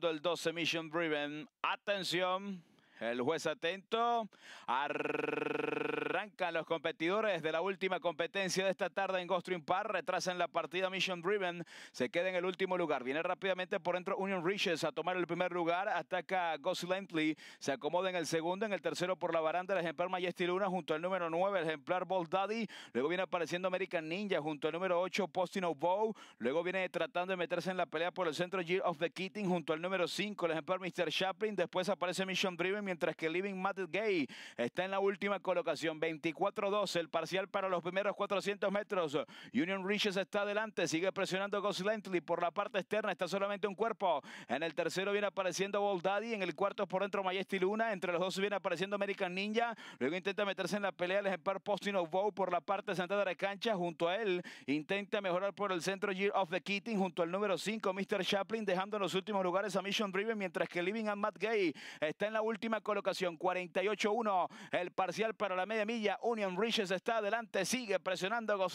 el 12 Mission Driven. Atención. El juez atento. Arrancan los competidores de la última competencia de esta tarde en Ghost Dream Park. Retrasan la partida Mission Driven. Se queda en el último lugar. Viene rápidamente por dentro Union Riches a tomar el primer lugar. Ataca Ghost Lentley. Se acomoda en el segundo. En el tercero por la baranda el ejemplar Majesty Luna junto al número 9, el ejemplar Bold Daddy. Luego viene apareciendo American Ninja junto al número 8, Postino Bow. Luego viene tratando de meterse en la pelea por el centro Year of the Kitting junto al número 5, el ejemplar Mr. Chaplin. Después aparece Mission Driven mientras que Living Matt Gay está en la última colocación. 24-12 el parcial para los primeros 400 metros. Union Riches está adelante, sigue presionando Ghost Lentley por la parte externa, está solamente un cuerpo. En el tercero viene apareciendo Bold Daddy, en el cuarto por dentro Majesty Luna, entre los dos viene apareciendo American Ninja, luego intenta meterse en la pelea el ejemplar Posting of Bow por la parte central de la cancha, junto a él intenta mejorar por el centro Year of the Kitting, junto al número 5 Mr. Chaplin, dejando en los últimos lugares a Mission Driven, mientras que Living Matt Gay está en la última colocación, 48-1 el parcial para la media milla. Union Riches está adelante, sigue presionando a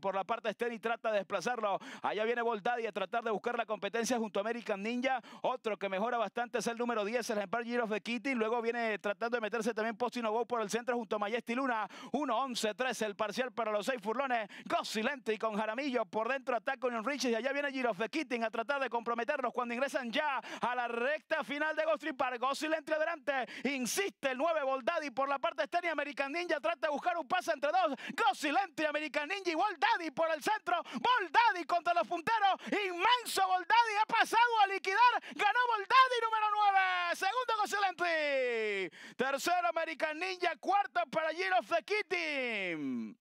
por la parte externa y trata de desplazarlo. Allá viene y a tratar de buscar la competencia junto a American Ninja. Otro que mejora bastante es el número 10, el Year Giros de Kitty. Luego viene tratando de meterse también Postino Go por el centro junto a Majesty Luna. 1-11-13 el parcial para los seis furlones. y con Jaramillo por dentro ataca Union Riches y allá viene Giro de Kitty a tratar de comprometerlos cuando ingresan ya a la recta final de go Park. adelante insiste el 9 Boldaddy por la parte externa. American Ninja trata de buscar un pase entre dos. Gosilenti American Ninja y por el centro. Boldaddy contra los punteros. Inmenso Boldaddy ha pasado a liquidar. Ganó Boldaddy número 9. Segundo Gosilenti Tercero American Ninja. Cuarto para Giro of the Kitty.